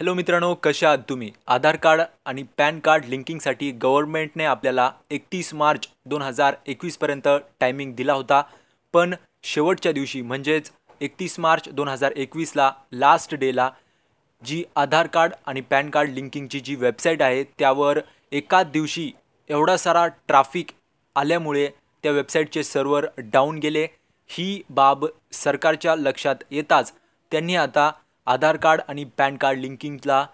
hello मित्रांनो कशा आहात तुम्ही आधार कार्ड आणि पॅन कार्ड लिंकिंगसाठी गव्हर्नमेंटने आपल्याला एकतीस मार्च दोन हजार एकवीसपर्यंत टायमिंग दिला होता पण शेवटच्या दिवशी म्हणजेच एकतीस मार्च दोन हजार एकवीसला लास्ट डेला जी आधार कार्ड आणि पॅन कार्ड लिंकिंगची जी वेबसाईट आहे त्यावर एकाच दिवशी एवढा सारा ट्राफिक आल्यामुळे त्या वेबसाईटचे सर्व्हर डाऊन गेले ही बाब सरकारच्या लक्षात येताच त्यांनी आता आधार कार्ड आणि पॅन कार्ड लिंकिंगला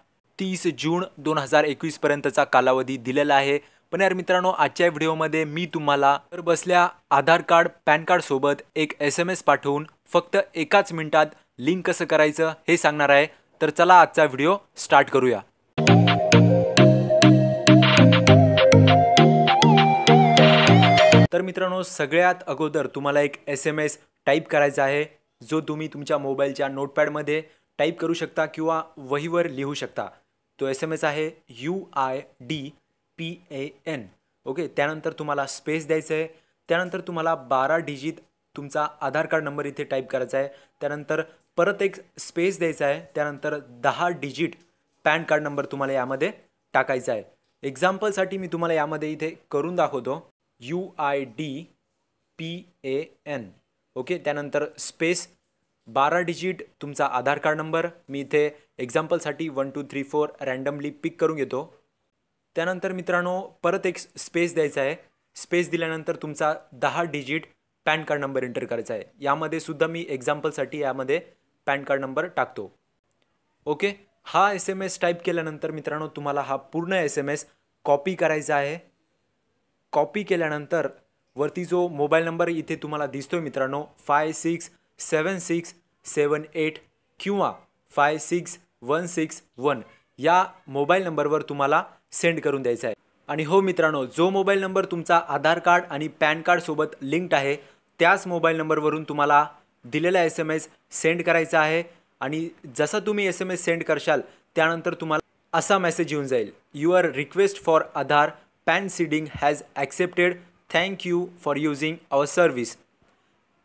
तीस जून दोन हजार एकवीसपर्यंतचा कालावधी दिलेला आहे पण यार मित्रांनो आजच्या व्हिडिओमध्ये मी तुम्हाला तर बसल्या आधार कार्ड पॅन कार्डसोबत एक एस एम एस पाठवून फक्त एकाच मिनिटात लिंक कसं करायचं हे सांगणार आहे तर चला आजचा व्हिडिओ स्टार्ट करूया तर मित्रांनो सगळ्यात अगोदर तुम्हाला एक एस एम एस टाईप करायचा आहे जो तुम्ही तुमच्या मोबाईलच्या नोटपॅडमध्ये टाईप करू शकता किंवा वहीवर लिहू शकता तो एस एम एस आहे U I D P A N okay त्यानंतर तुम्हाला स्पेस द्यायचं आहे त्यानंतर तुम्हाला बारा डिजिट तुमचा आधार कार्ड नंबर इथे टाईप करायचा आहे त्यानंतर परत एक स्पेस द्यायचा आहे त्यानंतर दहा डिजिट पॅन कार्ड नंबर तुम्हाला यामध्ये टाकायचा आहे एक्झाम्पलसाठी मी तुम्हाला यामध्ये इथे करून दाखवतो U I D P A N okay त्यानंतर स्पेस बारा डिजिट तुमचा आधार कार्ड नंबर मी इथे एक्झाम्पलसाठी one two three four randomly pick करून घेतो त्यानंतर मित्रांनो परत एक स्पेस द्यायचा आहे स्पेस दिल्यानंतर तुमचा दहा digit PAN card number enter करायचा आहे यामध्ये सुद्धा मी एक्झाम्पलसाठी यामध्ये पॅन कार्ड नंबर टाकतो ओके हा एस एम एस टाईप केल्यानंतर मित्रांनो तुम्हाला हा पूर्ण एस एम एस कॉपी करायचा आहे कॉपी केल्यानंतर वरती जो मोबाईल नंबर इथे तुम्हाला दिसतोय मित्रांनो five six seven six seven eight किंवा five six one six one या मोबाईल नंबरवर तुम्हाला सेंड करून द्यायचा आहे आणि हो मित्रांनो जो मोबाईल नंबर तुमचा आधार कार्ड आणि पॅन कार्डसोबत लिंक्ड आहे त्याच मोबाईल नंबरवरून तुम्हाला दिलेला एस एम एस सेंड करायचा आहे आणि जसा तुम्ही एस एम एस सेंड करशाल त्यानंतर तुम्हाला असा मेसेज येऊन जाईल your request for Aadhaar PAN seeding has accepted thank you for using our service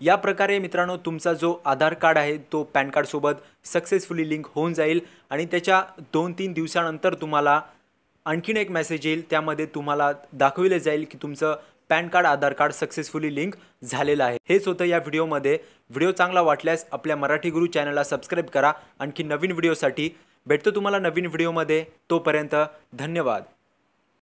या प्रकारे मित्रांनो तुमचा जो आधार कार्ड आहे तो पॅन कार्डसोबत सक्सेसफुली लिंक होऊन जाईल आणि त्याच्या दोन तीन दिवसानंतर तुम्हाला आणखीन एक मेसेज येईल त्यामध्ये तुम्हाला दाखविले जाईल की तुमचं PAN card Aadhaar card successfully link झालेलं आहे हेच होतं या व्हिडिओमध्ये व्हिडिओ चांगला वाटल्यास आपल्या मराठी गुरु चॅनलला सबस्क्राईब करा आणखी नवीन व्हिडिओसाठी भेटतो तुम्हाला नवीन व्हिडिओमध्ये तोपर्यंत धन्यवाद